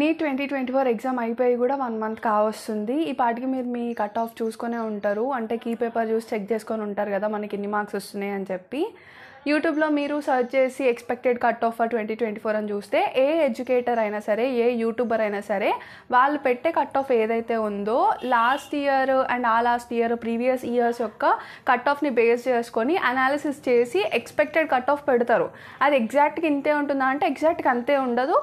నీ twenty twenty four exam అయిపోయి కూడా వన్ మంత్ కావస్తుంది ఈ పాటికి మీరు మీ కట్ ఆఫ్ చూసుకునే ఉంటారు అంటే కీ పేపర్ చూసి చెక్ చేసుకొని ఉంటారు కదా మనకి ఎన్ని మార్క్స్ వస్తున్నాయి అని చెప్పి యూట్యూబ్లో మీరు సర్చ్ చేసి expected cut off for twenty twenty four అని చూస్తే ఏ ఎడ్యుకేటర్ అయినా సరే ఏ యూట్యూబర్ అయినా సరే వాళ్ళు పెట్టే కట్ ఆఫ్ ఏదైతే ఉందో లాస్ట్ ఇయర్ అండ్ ఆ లాస్ట్ ఇయర్ ప్రీవియస్ ఇయర్స్ యొక్క కట్ ఆఫ్ని బేస్ చేసుకొని అనాలిసిస్ చేసి ఎక్స్పెక్టెడ్ కట్ ఆఫ్ పెడతారు అది ఎగ్జాక్ట్గా ఇంతే ఉంటుందా అంటే ఎగ్జాక్ట్గా అంతే ఉండదు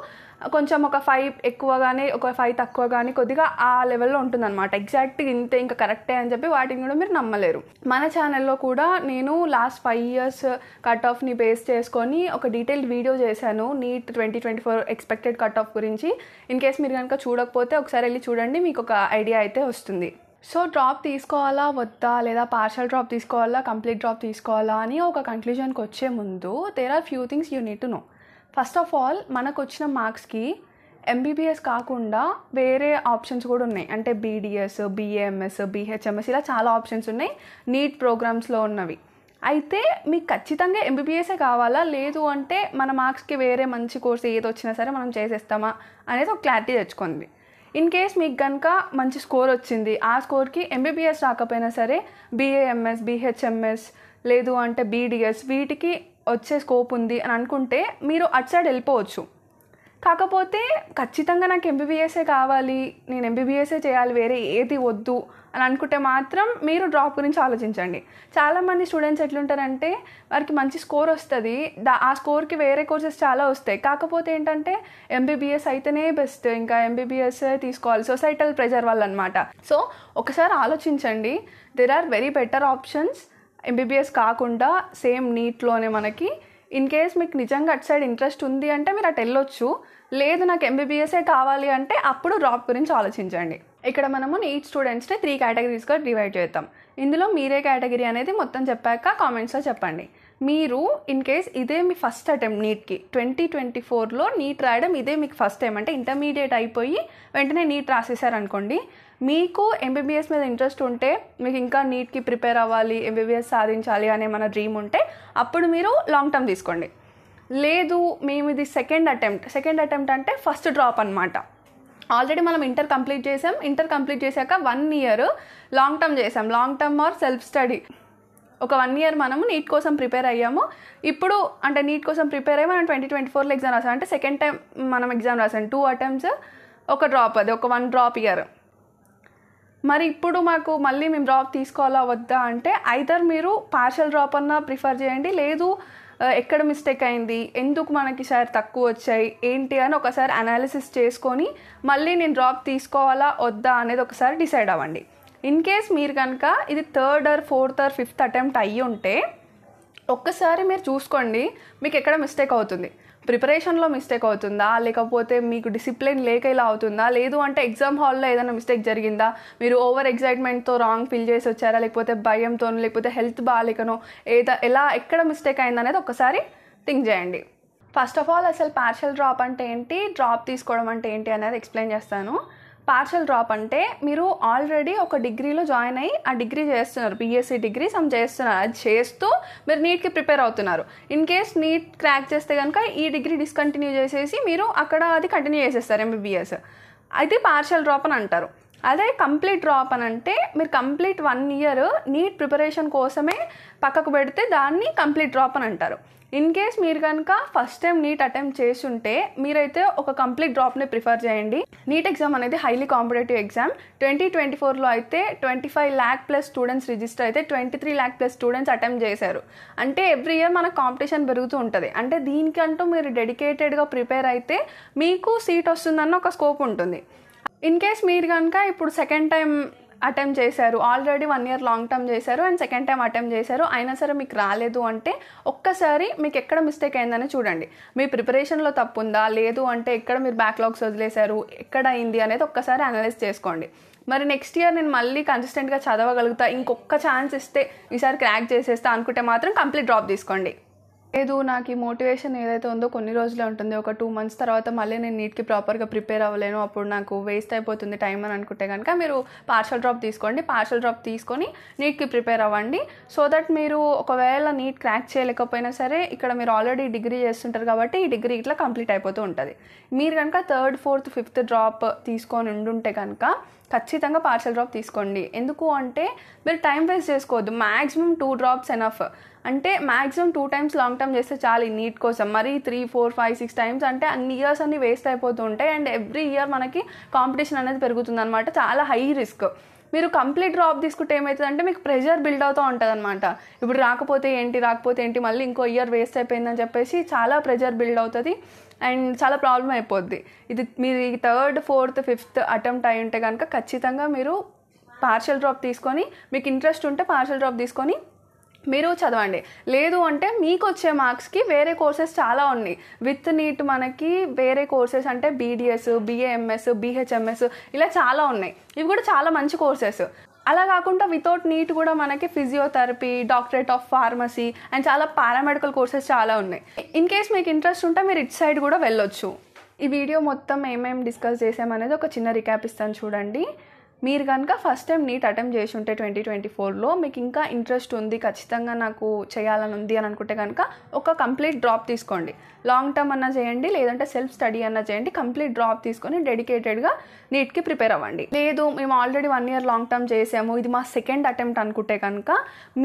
కొంచెం ఒక ఫైవ్ ఎక్కువ కానీ ఒక ఫైవ్ తక్కువ కానీ కొద్దిగా ఆ లెవెల్లో ఉంటుందన్నమాట ఎగ్జాక్ట్ ఇంతే ఇంకా కరెక్టే అని చెప్పి వాటిని కూడా మీరు నమ్మలేరు మన ఛానల్లో కూడా నేను లాస్ట్ ఫైవ్ ఇయర్స్ కట్ ఆఫ్ని బేస్ చేసుకొని ఒక డీటెయిల్డ్ వీడియో చేశాను NEET twenty twenty four expected cut off గురించి ఇన్ కేస్ మీరు కనుక చూడకపోతే ఒకసారి వెళ్ళి చూడండి మీకు ఒక ఐడియా అయితే వస్తుంది సో డ్రాప్ తీసుకోవాలా వద్దా లేదా పార్షల్ డ్రాప్ తీసుకోవాలా కంప్లీట్ డ్రాప్ తీసుకోవాలా అని ఒక కంక్లూజన్కి వచ్చే ముందు there are few things you need to know first of all మనకు వచ్చిన మార్క్స్కి ఎంబీబీఎస్ కాకుండా వేరే ఆప్షన్స్ కూడా ఉన్నాయి అంటే బీడీఎస్ బీఏఎంఎస్ బీహెచ్ఎంఎస్ ఇలా చాలా ఆప్షన్స్ ఉన్నాయి నీట్ ప్రోగ్రామ్స్లో ఉన్నవి అయితే మీకు ఖచ్చితంగా ఎంబీబీఎస్ఏ కావాలా లేదు అంటే మన మార్క్స్కి వేరే మంచి కోర్స్ ఏది వచ్చినా సరే మనం చేసేస్తామా అనేది ఒక క్లారిటీ తెచ్చుకోండి ఇన్ కేస్ మీకు కనుక మంచి స్కోర్ వచ్చింది ఆ స్కోర్కి ఎంబీబీఎస్ రాకపోయినా సరే బీఏఎంఎస్ బీహెచ్ఎంఎస్ లేదు అంటే బీడీఎస్ వీటికి వచ్చే స్కోప్ ఉంది అని అనుకుంటే మీరు అటు సైడ్ వెళ్ళిపోవచ్చు కాకపోతే ఖచ్చితంగా నాకు ఎంబీబీఎస్ఏ కావాలి నేను ఎంబీబీఎస్ఏ చేయాలి వేరే ఏది వద్దు అని అనుకుంటే మాత్రం మీరు డ్రాప్ గురించి ఆలోచించండి చాలామంది స్టూడెంట్స్ ఎట్లుంటారంటే వారికి మంచి స్కోర్ వస్తుంది దా ఆ స్కోర్కి వేరే కోర్సెస్ చాలా వస్తాయి కాకపోతే ఏంటంటే ఎంబీబీఎస్ అయితేనే బెస్ట్ ఇంకా ఎంబీబీఎస్ తీసుకోవాలి సొసైటల్ ప్రెజర్ వల్ల అనమాట సో ఒకసారి ఆలోచించండి there are very better options MBBS కాకుండా సేమ్ నీట్లోనే మనకి ఇన్ కేస్ మీకు నిజంగా అటు సైడ్ ఇంట్రెస్ట్ ఉంది అంటే మీరు అటు వెళ్ళొచ్చు లేదు నాకు ఎంబీబీఎస్ఏ కావాలి అంటే అప్పుడు డ్రాప్ గురించి ఆలోచించండి ఇక్కడ మనము నీట్ స్టూడెంట్స్ని త్రీ కేటగిరీస్గా డివైడ్ చేద్దాం ఇందులో మీరే కేటగిరీ అనేది మొత్తం చెప్పాక కామెంట్స్లో చెప్పండి మీరు ఇన్ కేస్ ఇదే మీ ఫస్ట్ అటెంప్ట్ నీట్కి ట్వంటీ ట్వంటీ ఫోర్లో నీట్ రాయడం ఇదే మీకు ఫస్ట్ టైం అంటే ఇంటర్మీడియట్ అయిపోయి వెంటనే నీట్ రాసేసారనుకోండి మీకు ఎంబీబీఎస్ మీద ఇంట్రెస్ట్ ఉంటే మీకు ఇంకా నీట్కి ప్రిపేర్ అవ్వాలి ఎంబీబీఎస్ సాధించాలి అనే మన డ్రీమ్ ఉంటే అప్పుడు మీరు లాంగ్ టర్మ్ తీసుకోండి లేదు మేము ఇది సెకండ్ అటెంప్ట్ సెకండ్ అటెంప్ట్ అంటే ఫస్ట్ డ్రాప్ అనమాట ఆల్రెడీ మనం ఇంటర్ కంప్లీట్ చేసాం ఇంటర్ కంప్లీట్ చేశాక వన్ ఇయర్ లాంగ్ టర్మ్ చేసాం long term or self study ఒక వన్ ఇయర్ మనము నీట్ కోసం ప్రిపేర్ అయ్యాము ఇప్పుడు అంటే నీట్ కోసం ప్రిపేర్ అయ్యి మనం ట్వంటీ ట్వంటీ ఫోర్లో ఎగ్జామ్ రాసాం అంటే సెకండ్ టైం మనం ఎగ్జామ్ రాసాం టూ అటెంప్ట్స్ ఒక డ్రాప్ అది ఒక వన్ డ్రాప్ ఇయర్ మరి ఇప్పుడు మాకు మళ్ళీ మేము డ్రాప్ తీసుకోవాలా వద్దా అంటే ఐదర్ మీరు పార్షల్ డ్రాప్ అన్న ప్రిఫర్ చేయండి లేదు ఎక్కడ మిస్టేక్ అయింది ఎందుకు మనకి సార్ తక్కువ వచ్చాయి ఏంటి అని ఒకసారి అనాలిసిస్ చేసుకొని మళ్ళీ నేను డ్రాప్ తీసుకోవాలా వద్దా అనేది ఒకసారి డిసైడ్ అవ్వండి ఇన్ కేస్ మీరు కనుక ఇది third or fourth or fifth attempt అయ్యి ఉంటే ఒక్కసారి మీరు చూసుకోండి మీకు ఎక్కడ మిస్టేక్ అవుతుంది ప్రిపరేషన్లో మిస్టేక్ అవుతుందా లేకపోతే మీకు డిసిప్లిన్ లేక ఇలా అవుతుందా లేదు అంటే ఎగ్జామ్ హాల్లో ఏదైనా మిస్టేక్ జరిగిందా మీరు ఓవర్ ఎగ్జైట్మెంట్తో రాంగ్ ఫిల్ చేసి వచ్చారా లేకపోతే భయంతోనో లేకపోతే హెల్త్ బాగాలేకనో ఏదో ఎలా ఎక్కడ మిస్టేక్ అయిందనేది ఒకసారి థింక్ చేయండి ఫస్ట్ ఆఫ్ ఆల్ అసలు పార్షల్ డ్రాప్ అంటే ఏంటి డ్రాప్ తీసుకోవడం అంటే ఏంటి అనేది ఎక్స్ప్లెయిన్ చేస్తాను పార్షల్ డ్రాప్ అంటే మీరు ఆల్రెడీ ఒక డిగ్రీలో జాయిన్ అయ్యి ఆ డిగ్రీ చేస్తున్నారు బీఎస్సీ డిగ్రీ సమ్ చేస్తున్నారు అది చేస్తూ మీరు నీట్కి ప్రిపేర్ అవుతున్నారు ఇన్ కేస్ నీట్ క్రాక్ చేస్తే కనుక ఈ డిగ్రీ డిస్కంటిన్యూ చేసేసి మీరు అక్కడ అది కంటిన్యూ చేసేస్తారు ఎంబీబీఎస్ అయితే పార్షల్ డ్రాప్ అని అంటారు అదే కంప్లీట్ డ్రాప్ అని అంటే మీరు complete one year NEET preparation కోసమే పక్కకు పెడితే దాన్ని కంప్లీట్ డ్రాప్ అని అంటారు ఇన్ కేస్ మీరు కనుక ఫస్ట్ టైం నీట్ అటెంప్ట్ చేస్తుంటే మీరైతే ఒక కంప్లీట్ డ్రాప్ని ప్రిఫర్ చేయండి నీట్ ఎగ్జామ్ అనేది highly competitive exam twenty twenty ఫోర్లో అయితే twenty five lakh plus students register అయితే twenty three lakh plus students attempt చేశారు అంటే ఎవ్రీ ఇయర్ మనకు కాంపిటీషన్ పెరుగుతూ ఉంటుంది అంటే దీనికంటూ మీరు డెడికేటెడ్గా ప్రిపేర్ అయితే మీకు సీట్ వస్తుందన్న ఒక స్కోప్ ఉంటుంది ఇన్ కేస్ మీరు కనుక ఇప్పుడు సెకండ్ టైం అటెంప్ట్ చేశారు already one year long term చేశారు అండ్ సెకండ్ టైం అటెంప్ట్ చేశారు అయినా సరే మీకు రాలేదు అంటే ఒక్కసారి మీకు ఎక్కడ మిస్టేక్ అయిందని చూడండి మీ ప్రిపరేషన్లో తప్పు ఉందా లేదు అంటే ఎక్కడ మీరు బ్యాక్లాగ్స్ వదిలేశారు ఎక్కడ అయింది అనేది ఒక్కసారి అనలైజ్ చేసుకోండి మరి నెక్స్ట్ ఇయర్ నేను మళ్ళీ కన్సిస్టెంట్గా చదవగలుగుతా ఇంకొక ఛాన్స్ ఇస్తే ఈసారి క్రాక్ చేసేస్తా అనుకుంటే మాత్రం కంప్లీట్ డ్రాప్ తీసుకోండి లేదు నాకు ఈ మోటివేషన్ ఏదైతే ఉందో కొన్ని రోజులే ఉంటుంది ఒక టూ మంత్స్ తర్వాత మళ్ళీ నేను నీట్కి ప్రాపర్గా ప్రిపేర్ అవ్వలేను అప్పుడు నాకు వేస్ట్ అయిపోతుంది టైం అని అనుకుంటే కనుక మీరు పార్షల్ డ్రాప్ తీసుకోండి పార్షల్ డ్రాప్ తీసుకొని నీట్కి ప్రిపేర్ అవ్వండి సో దట్ మీరు ఒకవేళ నీట్ క్రాక్ చేయలేకపోయినా సరే ఇక్కడ మీరు ఆల్రెడీ డిగ్రీ చేస్తుంటారు కాబట్టి ఈ డిగ్రీ ఇట్లా కంప్లీట్ అయిపోతూ ఉంటుంది మీరు కనుక థర్డ్ ఫోర్త్ ఫిఫ్త్ డ్రాప్ తీసుకొని ఉండుంటే కనుక ఖచ్చితంగా పార్షల్ డ్రాప్ తీసుకోండి ఎందుకు అంటే మీరు టైం వేస్ట్ చేసుకోవద్దు మ్యాక్సిమం టూ డ్రాప్స్ ఎనఫ్ అంటే maximum two times long term చేస్తే చాలు నీట్ కోసం మరి three four five six times అంటే అన్ని ఇయర్స్ అన్ని వేస్ట్ అయిపోతూ ఉంటాయి అండ్ ఎవ్రీ ఇయర్ మనకి కాంపిటీషన్ అనేది పెరుగుతుంది అనమాట చాలా హై రిస్క్ మీరు కంప్లీట్ డ్రాప్ తీసుకుంటే ఏమవుతుందంటే మీకు ప్రెషర్ బిల్డ్ అవుతూ ఉంటుంది అనమాట ఇప్పుడు రాకపోతే ఏంటి రాకపోతే ఏంటి మళ్ళీ ఇంకో ఇయర్ వేస్ట్ అయిపోయిందని చెప్పేసి చాలా ప్రెషర్ బిల్డ్ అవుతుంది అండ్ చాలా ప్రాబ్లం అయిపోద్ది ఇది మీరు ఈ థర్డ్ ఫోర్త్ ఫిఫ్త్ అటెంప్ట్ అయి ఉంటే కనుక ఖచ్చితంగా మీరు పార్షల్ డ్రాప్ తీసుకొని మీకు ఇంట్రెస్ట్ ఉంటే పార్షల్ డ్రాప్ తీసుకొని మీరు చదవండి లేదు అంటే మీకు వచ్చే మార్క్స్కి వేరే కోర్సెస్ చాలా ఉన్నాయి విత్ నీట్ మనకి వేరే కోర్సెస్ అంటే బీడిఎస్ బిఏఎంఎస్ బీహెచ్ఎంఎస్ ఇలా చాలా ఉన్నాయి ఇవి కూడా చాలా మంచి కోర్సెస్ అలా కాకుండా వితౌట్ నీట్ కూడా మనకి physiotherapy doctorate of pharmacy and చాలా పారామెడికల్ కోర్సెస్ చాలా ఉన్నాయి ఇన్ కేస్ మీకు ఇంట్రెస్ట్ ఉంటే మీరు ఇట్ సైడ్ కూడా వెళ్ళొచ్చు ఈ వీడియో మొత్తం ఏమేమి డిస్కస్ చేసామనేది ఒక చిన్న రికాప్ ఇస్తాను చూడండి మీరు కనుక ఫస్ట్ టైం నీట్ అటెంప్ట్ చేసి ఉంటే ట్వంటీ ట్వంటీ ఫోర్లో మీకు ఇంకా ఇంట్రెస్ట్ ఉంది ఖచ్చితంగా నాకు చేయాలని ఉంది అని అనుకుంటే కనుక ఒక కంప్లీట్ డ్రాప్ తీసుకోండి లాంగ్ టర్మ్ అన్నా చేయండి లేదంటే సెల్ఫ్ స్టడీ అన్నా చేయండి కంప్లీట్ డ్రాప్ తీసుకొని డెడికేటెడ్గా నీట్కి ప్రిపేర్ అవ్వండి లేదు మేము already one year long term చేసాము ఇది మా సెకండ్ అటెంప్ట్ అనుకుంటే కనుక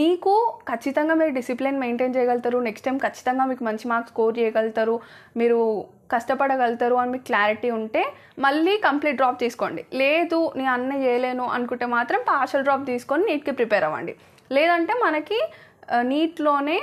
మీకు ఖచ్చితంగా మీరు డిసిప్లిన్ మెయింటైన్ చేయగలుగుతారు నెక్స్ట్ టైం ఖచ్చితంగా మీకు మంచి మార్క్స్ స్కోర్ చేయగలుగుతారు మీరు కష్టపడగలుగుతారు అని మీకు క్లారిటీ ఉంటే మళ్ళీ కంప్లీట్ డ్రాప్ తీసుకోండి లేదు నేను అన్న చేయలేను అనుకుంటే మాత్రం పార్షల్ డ్రాప్ తీసుకొని నీట్కి ప్రిపేర్ అవ్వండి లేదంటే మనకి నీట్లోనే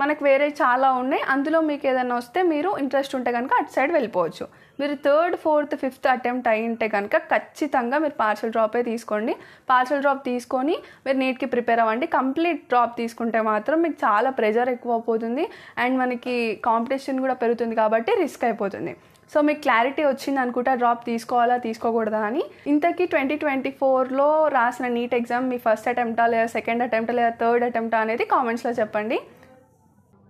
మనకు వేరే చాలా ఉన్నాయి అందులో మీకు ఏదైనా వస్తే మీరు ఇంట్రెస్ట్ ఉంటే కనుక అటు సైడ్ వెళ్ళిపోవచ్చు మీరు థర్డ్ ఫోర్త్ ఫిఫ్త్ అటెంప్ట్ అయింటే కనుక ఖచ్చితంగా మీరు పార్సల్ డ్రాపే తీసుకోండి పార్సల్ డ్రాప్ తీసుకొని మీరు నీట్కి ప్రిపేర్ అవ్వండి కంప్లీట్ డ్రాప్ తీసుకుంటే మాత్రం మీకు చాలా ప్రెజర్ ఎక్కువ అయిపోతుంది అండ్ మనకి కాంపిటీషన్ కూడా పెరుగుతుంది కాబట్టి రిస్క్ అయిపోతుంది సో మీకు క్లారిటీ వచ్చింది అనుకుంటా డ్రాప్ తీసుకోవాలా తీసుకోకూడదా అని ఇంతకీ ట్వంటీ ట్వంటీ ఫోర్లో రాసిన నీట్ ఎగ్జామ్ మీ ఫస్ట్ అటెంప్టా లేదా సెకండ్ అటెంప్ట్ లేదా థర్డ్ అటెంప్టా అనేది కామెంట్స్లో చెప్పండి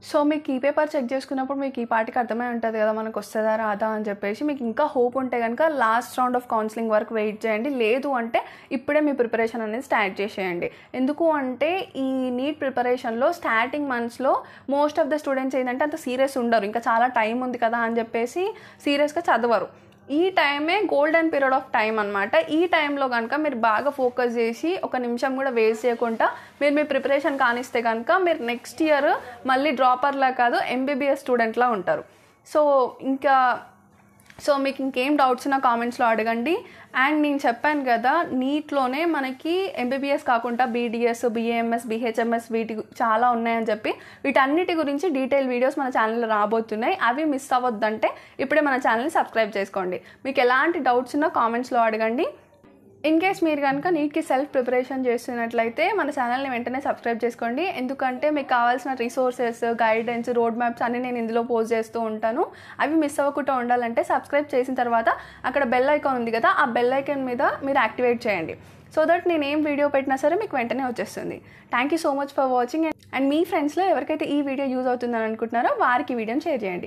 సో మీకు ఈ పేపర్ చెక్ చేసుకున్నప్పుడు మీకు ఈ పాటికి అర్థమై ఉంటుంది కదా మనకు వస్తుందా రాదా అని చెప్పేసి మీకు ఇంకా హోప్ ఉంటే కనుక లాస్ట్ రౌండ్ ఆఫ్ కౌన్సిలింగ్ వరకు వెయిట్ చేయండి లేదు అంటే ఇప్పుడే మీ ప్రిపరేషన్ అనేది స్టార్ట్ చేసేయండి ఎందుకు అంటే ఈ నీట్ ప్రిపరేషన్లో స్టార్టింగ్ మంత్స్లో మోస్ట్ ఆఫ్ ద స్టూడెంట్స్ ఏంటంటే అంత సీరియస్ ఉండరు ఇంకా చాలా టైం ఉంది కదా అని చెప్పేసి సీరియస్గా చదవరు ఈ టైమే గోల్డెన్ పీరియడ్ ఆఫ్ టైం అనమాట ఈ టైంలో కనుక మీరు బాగా ఫోకస్ చేసి ఒక నిమిషం కూడా వేస్ట్ చేయకుండా మీరు మీ ప్రిపరేషన్ కానిస్తే కనుక మీరు నెక్స్ట్ ఇయర్ మళ్ళీ డ్రాపర్లా కాదు ఎంబీబీఎస్ స్టూడెంట్లా ఉంటారు సో ఇంకా సో మీకు ఇంకేం డౌట్స్ నా కామెంట్స్లో అడగండి అండ్ నేను చెప్పాను కదా నీట్లోనే మనకి ఎంబీబీఎస్ కాకుండా బీడీఎస్ బీఏఎంఎస్ బీహెచ్ఎంఎస్ వీటి చాలా ఉన్నాయని చెప్పి వీటన్నిటి గురించి డీటెయిల్ వీడియోస్ మన ఛానల్లో రాబోతున్నాయి అవి మిస్ అవ్వద్దంటే ఇప్పుడే మన ఛానల్ని సబ్స్క్రైబ్ చేసుకోండి మీకు ఎలాంటి డౌట్స్ ఉన్నా కామెంట్స్లో అడగండి ఇన్ కేస్ మీరు కనుక నీట్కి సెల్ఫ్ ప్రిపరేషన్ చేస్తున్నట్లయితే మన ఛానల్ని వెంటనే సబ్స్క్రైబ్ చేసుకోండి ఎందుకంటే మీకు కావాల్సిన రిసోర్సెస్ గైడెన్స్ రోడ్ మ్యాప్స్ అన్నీ నేను ఇందులో పోస్ట్ చేస్తూ ఉంటాను అవి మిస్ అవ్వకుండా ఉండాలంటే సబ్స్క్రైబ్ చేసిన తర్వాత అక్కడ బెల్ ఐకాన్ ఉంది కదా ఆ బెల్ ఐకాన్ మీద మీరు యాక్టివేట్ చేయండి సో దట్ నేను ఏం వీడియో పెట్టినా సరే మీకు వెంటనే వచ్చేస్తుంది thank you so much for watching and మీ ఫ్రెండ్స్లో ఎవరికైతే ఈ వీడియో యూజ్ అవుతుందని అనుకుంటున్నారో వారికి వీడియోని షేర్ చేయండి